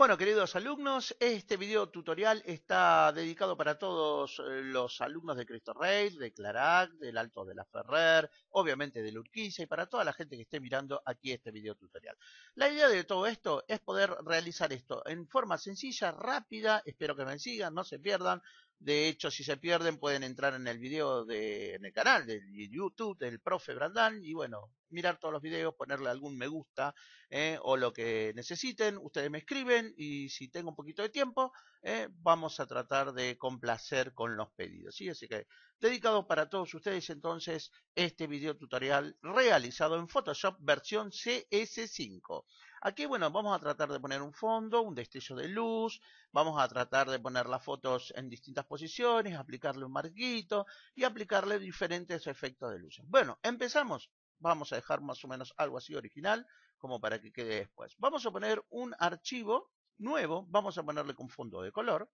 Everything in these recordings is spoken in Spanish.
Bueno, queridos alumnos, este video tutorial está dedicado para todos eh, los alumnos de Cristo Rey, de Clarac, del Alto de la Ferrer, obviamente de Lurquiza y para toda la gente que esté mirando aquí este video tutorial. La idea de todo esto es poder realizar esto en forma sencilla, rápida, espero que me sigan, no se pierdan, de hecho, si se pierden, pueden entrar en el video de, en el canal de YouTube del profe Brandán y bueno, mirar todos los videos, ponerle algún me gusta eh, o lo que necesiten. Ustedes me escriben y si tengo un poquito de tiempo, eh, vamos a tratar de complacer con los pedidos. Así que dedicado para todos ustedes entonces este video tutorial realizado en Photoshop versión CS5. Aquí, bueno, vamos a tratar de poner un fondo, un destello de luz, vamos a tratar de poner las fotos en distintas posiciones, aplicarle un marquito y aplicarle diferentes efectos de luces. Bueno, empezamos. Vamos a dejar más o menos algo así original, como para que quede después. Vamos a poner un archivo nuevo, vamos a ponerle con fondo de color.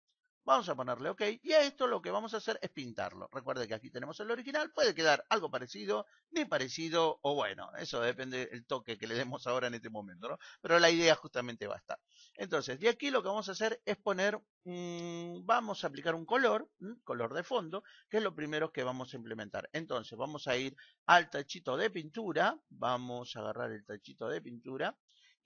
Vamos a ponerle OK. Y a esto lo que vamos a hacer es pintarlo. Recuerde que aquí tenemos el original. Puede quedar algo parecido, ni parecido, o bueno, eso depende del toque que le demos ahora en este momento, ¿no? Pero la idea justamente va a estar. Entonces, de aquí lo que vamos a hacer es poner, vamos a aplicar un color, color de fondo, que es lo primero que vamos a implementar. Entonces, vamos a ir al tachito de pintura. Vamos a agarrar el tachito de pintura.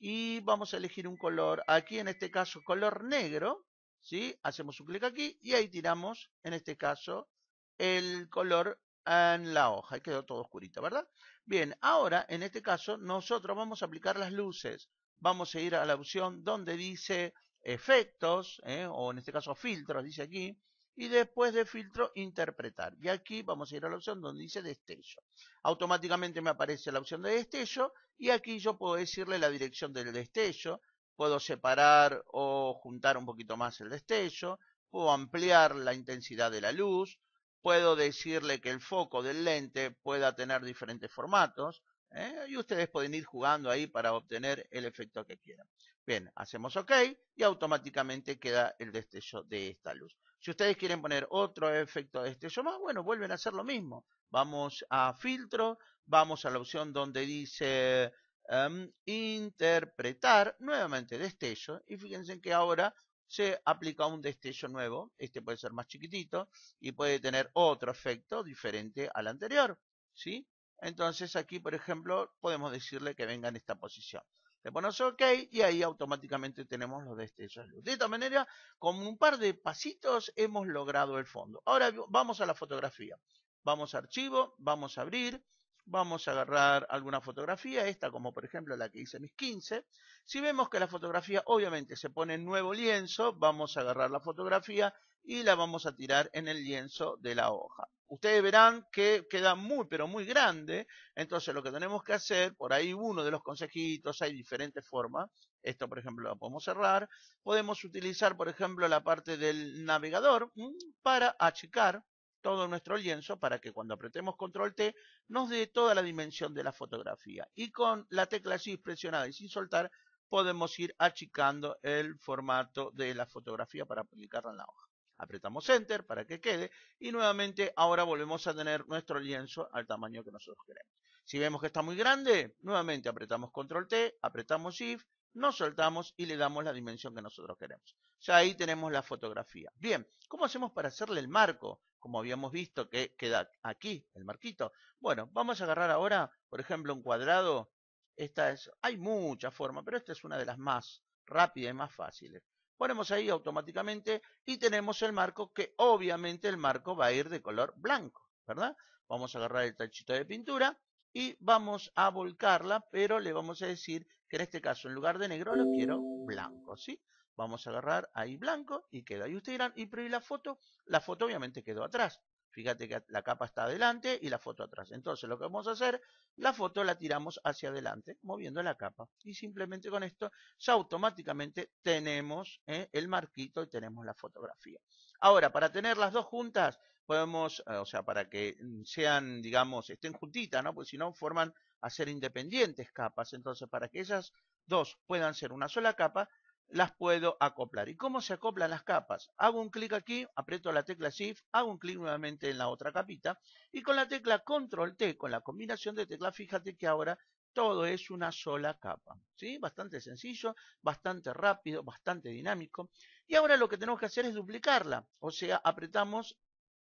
Y vamos a elegir un color, aquí en este caso color negro, ¿sí? Hacemos un clic aquí y ahí tiramos, en este caso, el color en la hoja y quedó todo oscurito, ¿verdad? Bien, ahora, en este caso, nosotros vamos a aplicar las luces. Vamos a ir a la opción donde dice efectos, ¿eh? o en este caso filtros, dice aquí, y después de filtro, interpretar. Y aquí vamos a ir a la opción donde dice destello. Automáticamente me aparece la opción de destello y aquí yo puedo decirle la dirección del destello, puedo separar o juntar un poquito más el destello, puedo ampliar la intensidad de la luz, puedo decirle que el foco del lente pueda tener diferentes formatos, ¿eh? y ustedes pueden ir jugando ahí para obtener el efecto que quieran. Bien, hacemos OK y automáticamente queda el destello de esta luz. Si ustedes quieren poner otro efecto de destello más, bueno, vuelven a hacer lo mismo. Vamos a filtro, vamos a la opción donde dice Em, interpretar nuevamente destello y fíjense que ahora se aplica un destello nuevo, este puede ser más chiquitito y puede tener otro efecto diferente al anterior, ¿sí? Entonces aquí, por ejemplo, podemos decirle que venga en esta posición. Le ponemos OK y ahí automáticamente tenemos los destellos. De esta manera, con un par de pasitos hemos logrado el fondo. Ahora vamos a la fotografía. Vamos a archivo, vamos a abrir, vamos a agarrar alguna fotografía, esta como por ejemplo la que hice mis 15. Si vemos que la fotografía obviamente se pone en nuevo lienzo, vamos a agarrar la fotografía y la vamos a tirar en el lienzo de la hoja. Ustedes verán que queda muy pero muy grande, entonces lo que tenemos que hacer, por ahí uno de los consejitos, hay diferentes formas, esto por ejemplo lo podemos cerrar, podemos utilizar por ejemplo la parte del navegador mm, para achicar todo nuestro lienzo para que cuando apretemos control T nos dé toda la dimensión de la fotografía. Y con la tecla shift presionada y sin soltar podemos ir achicando el formato de la fotografía para aplicarla en la hoja. Apretamos Enter para que quede y nuevamente ahora volvemos a tener nuestro lienzo al tamaño que nosotros queremos. Si vemos que está muy grande, nuevamente apretamos Control T, apretamos Shift, nos soltamos y le damos la dimensión que nosotros queremos. Ya ahí tenemos la fotografía. Bien, ¿cómo hacemos para hacerle el marco como habíamos visto, que queda aquí, el marquito. Bueno, vamos a agarrar ahora, por ejemplo, un cuadrado. Esta es, hay mucha forma, pero esta es una de las más rápidas y más fáciles. Ponemos ahí automáticamente y tenemos el marco que obviamente el marco va a ir de color blanco, ¿verdad? Vamos a agarrar el tachito de pintura y vamos a volcarla, pero le vamos a decir que en este caso en lugar de negro lo quiero blanco, ¿sí? Vamos a agarrar ahí blanco y queda. ahí ustedes ¿y pero la foto? La foto obviamente quedó atrás. Fíjate que la capa está adelante y la foto atrás. Entonces lo que vamos a hacer, la foto la tiramos hacia adelante, moviendo la capa. Y simplemente con esto ya automáticamente tenemos eh, el marquito y tenemos la fotografía. Ahora, para tener las dos juntas, podemos, eh, o sea, para que mm, sean, digamos, estén juntitas, ¿no? pues si no, forman a ser independientes capas. Entonces, para que esas dos puedan ser una sola capa, las puedo acoplar. ¿Y cómo se acoplan las capas? Hago un clic aquí, aprieto la tecla Shift, hago un clic nuevamente en la otra capita y con la tecla Control T, con la combinación de teclas, fíjate que ahora todo es una sola capa. ¿sí? Bastante sencillo, bastante rápido, bastante dinámico. Y ahora lo que tenemos que hacer es duplicarla. O sea, apretamos,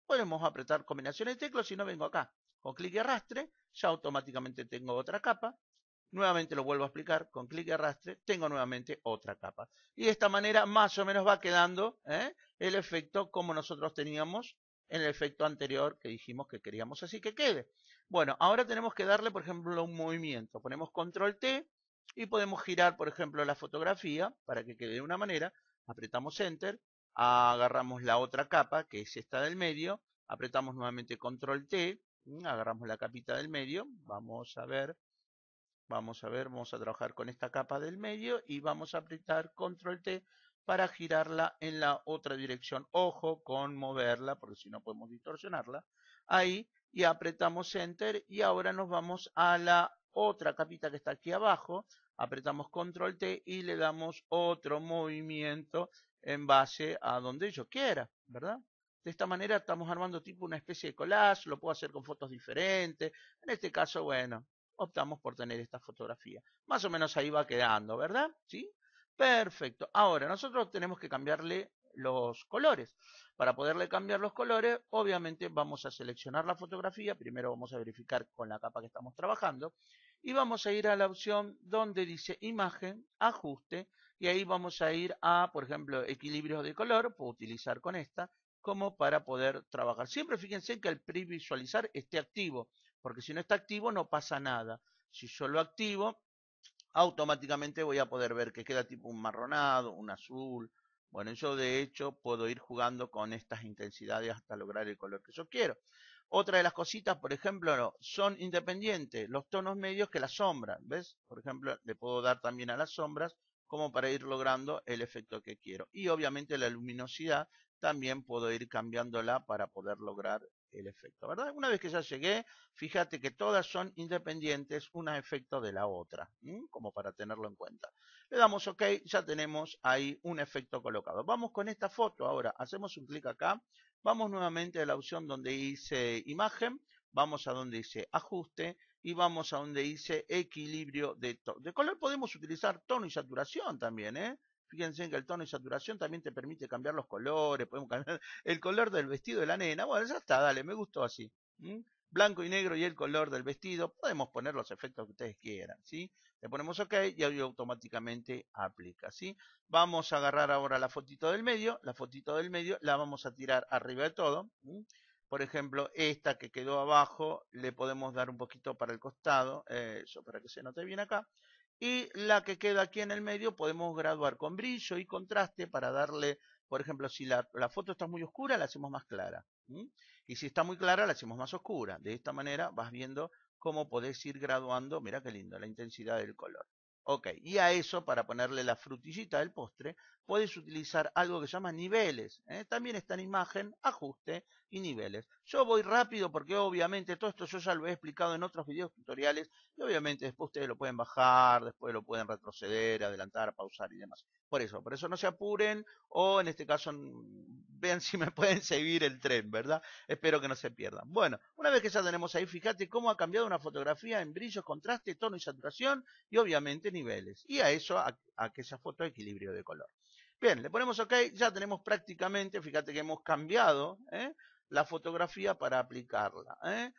podemos apretar combinaciones de teclas si no vengo acá. Con clic y arrastre ya automáticamente tengo otra capa. Nuevamente lo vuelvo a explicar, con clic y arrastre tengo nuevamente otra capa. Y de esta manera más o menos va quedando ¿eh? el efecto como nosotros teníamos en el efecto anterior que dijimos que queríamos así que quede. Bueno, ahora tenemos que darle, por ejemplo, un movimiento. Ponemos control T y podemos girar, por ejemplo, la fotografía para que quede de una manera. Apretamos Enter, agarramos la otra capa, que es esta del medio, apretamos nuevamente control T, agarramos la capita del medio, vamos a ver, Vamos a ver, vamos a trabajar con esta capa del medio y vamos a apretar control T para girarla en la otra dirección. Ojo con moverla, porque si no podemos distorsionarla. Ahí, y apretamos Enter y ahora nos vamos a la otra capita que está aquí abajo. Apretamos control T y le damos otro movimiento en base a donde yo quiera, ¿verdad? De esta manera estamos armando tipo una especie de collage, lo puedo hacer con fotos diferentes. En este caso, bueno, optamos por tener esta fotografía. Más o menos ahí va quedando, ¿verdad? ¿Sí? Perfecto. Ahora, nosotros tenemos que cambiarle los colores. Para poderle cambiar los colores, obviamente vamos a seleccionar la fotografía. Primero vamos a verificar con la capa que estamos trabajando. Y vamos a ir a la opción donde dice imagen, ajuste. Y ahí vamos a ir a, por ejemplo, equilibrio de color. Puedo utilizar con esta como para poder trabajar. Siempre fíjense que el previsualizar esté activo. Porque si no está activo no pasa nada. Si yo lo activo, automáticamente voy a poder ver que queda tipo un marronado, un azul. Bueno, yo de hecho puedo ir jugando con estas intensidades hasta lograr el color que yo quiero. Otra de las cositas, por ejemplo, son independientes los tonos medios que la sombra. ¿Ves? Por ejemplo, le puedo dar también a las sombras como para ir logrando el efecto que quiero. Y obviamente la luminosidad también puedo ir cambiándola para poder lograr el efecto, ¿verdad? Una vez que ya llegué, fíjate que todas son independientes, una efecto de la otra, como para tenerlo en cuenta. Le damos OK, ya tenemos ahí un efecto colocado. Vamos con esta foto ahora, hacemos un clic acá, vamos nuevamente a la opción donde dice imagen, vamos a donde dice ajuste, y vamos a donde dice equilibrio de tono. De color podemos utilizar tono y saturación también, ¿eh? Fíjense que el tono y saturación también te permite cambiar los colores, podemos cambiar el color del vestido de la nena. Bueno, ya está, dale, me gustó así. Blanco y negro y el color del vestido, podemos poner los efectos que ustedes quieran, ¿sí? Le ponemos OK y ahí automáticamente aplica, ¿sí? Vamos a agarrar ahora la fotito del medio, la fotito del medio la vamos a tirar arriba de todo, por ejemplo, esta que quedó abajo le podemos dar un poquito para el costado, eso eh, para que se note bien acá. Y la que queda aquí en el medio podemos graduar con brillo y contraste para darle, por ejemplo, si la, foto está muy oscura, la hacemos más clara. Y si está muy clara, la hacemos más oscura. De esta manera vas viendo cómo podés ir graduando, mira qué lindo, la intensidad del color. Ok, y a eso, para ponerle la frutillita del postre, puedes utilizar algo que se llama niveles. ¿eh? También está en imagen, ajuste y niveles. Yo voy rápido porque obviamente todo esto yo ya lo he explicado en otros videos tutoriales y obviamente después ustedes lo pueden bajar, después lo pueden retroceder, adelantar, pausar y demás. Por eso, por eso no se apuren o en este caso vean si me pueden seguir el tren, ¿verdad? Espero que no se pierdan. Bueno, una vez que ya tenemos ahí, fíjate cómo ha cambiado una fotografía en brillos, contraste, tono y saturación y obviamente niveles. Y a eso esa foto equilibrio de color. Bien, le ponemos OK, ya tenemos prácticamente, fíjate que hemos cambiado ¿eh? la fotografía para aplicarla. ¿eh?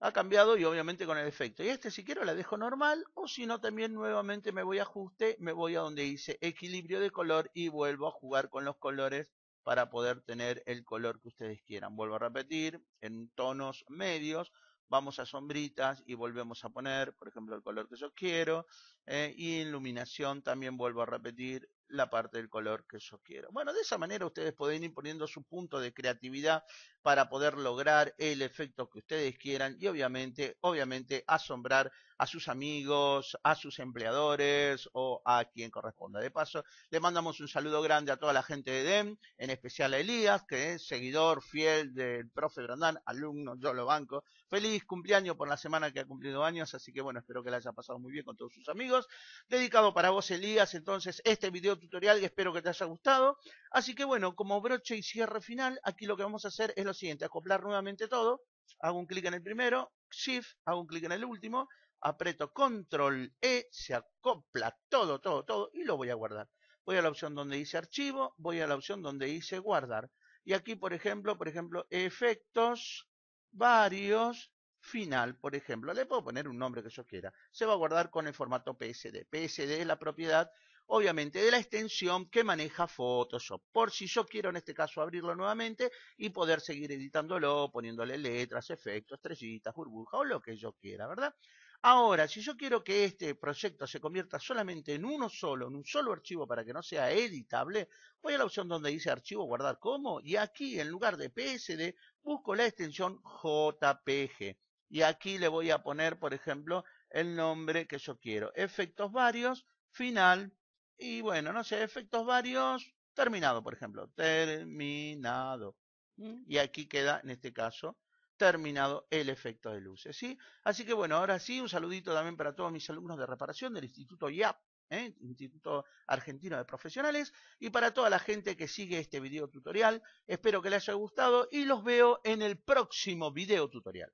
Ha cambiado y obviamente con el efecto. Y este si quiero la dejo normal o si no también nuevamente me voy a ajuste, me voy a donde dice equilibrio de color y vuelvo a jugar con los colores para poder tener el color que ustedes quieran. Vuelvo a repetir, en tonos medios, vamos a sombritas y volvemos a poner, por ejemplo, el color que yo quiero, eh, y iluminación también vuelvo a repetir la parte del color que yo quiero. Bueno, de esa manera ustedes pueden ir poniendo su punto de creatividad para poder lograr el efecto que ustedes quieran y obviamente, obviamente asombrar a sus amigos, a sus empleadores o a quien corresponda. De paso, le mandamos un saludo grande a toda la gente de DEM, en especial a Elías, que es seguidor fiel del profe Brandán, alumno, yo lo banco. Feliz cumpleaños por la semana que ha cumplido años, así que bueno, espero que la haya pasado muy bien con todos sus amigos. Dedicado para vos, Elías, entonces este video tutorial y espero que te haya gustado. Así que bueno, como broche y cierre final, aquí lo que vamos a hacer es lo siguiente, acoplar nuevamente todo, hago un clic en el primero, Shift, hago un clic en el último, aprieto Control E, se acopla todo, todo, todo y lo voy a guardar. Voy a la opción donde dice archivo, voy a la opción donde dice guardar. Y aquí, por ejemplo, por ejemplo, efectos, varios, final, por ejemplo. Le puedo poner un nombre que yo quiera. Se va a guardar con el formato PSD. PSD es la propiedad obviamente, de la extensión que maneja Photoshop. Por si yo quiero, en este caso, abrirlo nuevamente y poder seguir editándolo, poniéndole letras, efectos, estrellitas, burbujas o lo que yo quiera, ¿verdad? Ahora, si yo quiero que este proyecto se convierta solamente en uno solo, en un solo archivo para que no sea editable, voy a la opción donde dice archivo guardar como y aquí en lugar de PSD busco la extensión JPG y aquí le voy a poner, por ejemplo, el nombre que yo quiero, efectos varios, final, y bueno, no sé, efectos varios, terminado, por ejemplo, terminado. Mm. Y aquí queda, en este caso, terminado el efecto de luces, ¿sí? Así que bueno, ahora sí, un saludito también para todos mis alumnos de reparación del Instituto IAP, ¿eh? Instituto Argentino de Profesionales, y para toda la gente que sigue este video tutorial. Espero que les haya gustado y los veo en el próximo video tutorial.